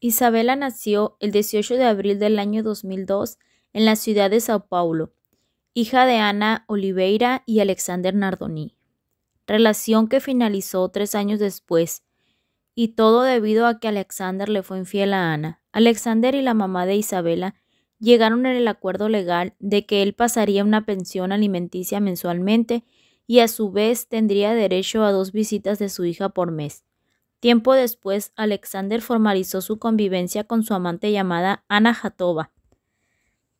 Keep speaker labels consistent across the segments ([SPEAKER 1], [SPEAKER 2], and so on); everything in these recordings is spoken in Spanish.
[SPEAKER 1] Isabela nació el 18 de abril del año 2002 en la ciudad de Sao Paulo, hija de Ana Oliveira y Alexander Nardoni, relación que finalizó tres años después, y todo debido a que Alexander le fue infiel a Ana. Alexander y la mamá de Isabela llegaron en el acuerdo legal de que él pasaría una pensión alimenticia mensualmente y a su vez tendría derecho a dos visitas de su hija por mes. Tiempo después, Alexander formalizó su convivencia con su amante llamada Ana Jatova.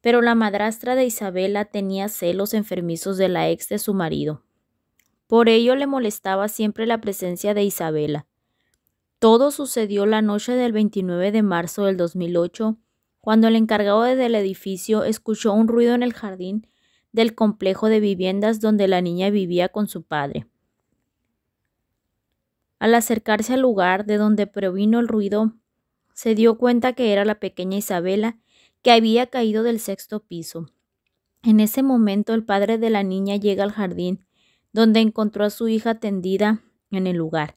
[SPEAKER 1] Pero la madrastra de Isabela tenía celos enfermizos de la ex de su marido. Por ello le molestaba siempre la presencia de Isabela. Todo sucedió la noche del 29 de marzo del 2008, cuando el encargado del edificio escuchó un ruido en el jardín del complejo de viviendas donde la niña vivía con su padre. Al acercarse al lugar de donde provino el ruido, se dio cuenta que era la pequeña Isabela, que había caído del sexto piso. En ese momento el padre de la niña llega al jardín, donde encontró a su hija tendida en el lugar.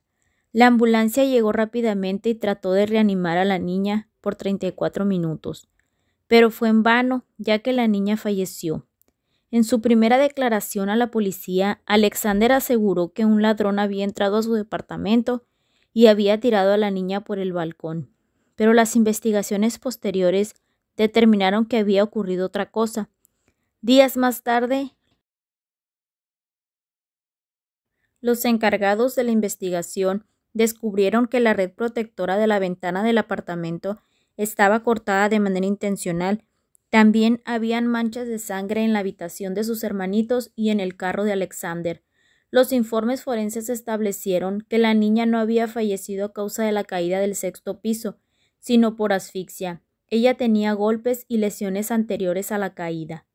[SPEAKER 1] La ambulancia llegó rápidamente y trató de reanimar a la niña por 34 minutos, pero fue en vano, ya que la niña falleció. En su primera declaración a la policía, Alexander aseguró que un ladrón había entrado a su departamento y había tirado a la niña por el balcón, pero las investigaciones posteriores determinaron que había ocurrido otra cosa. Días más tarde, los encargados de la investigación descubrieron que la red protectora de la ventana del apartamento estaba cortada de manera intencional también habían manchas de sangre en la habitación de sus hermanitos y en el carro de Alexander. Los informes forenses establecieron que la niña no había fallecido a causa de la caída del sexto piso, sino por asfixia. Ella tenía golpes y lesiones anteriores a la caída.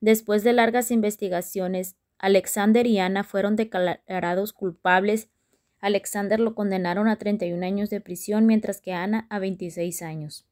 [SPEAKER 1] Después de largas investigaciones, Alexander y Ana fueron declarados culpables. Alexander lo condenaron a 31 años de prisión, mientras que Ana a 26 años.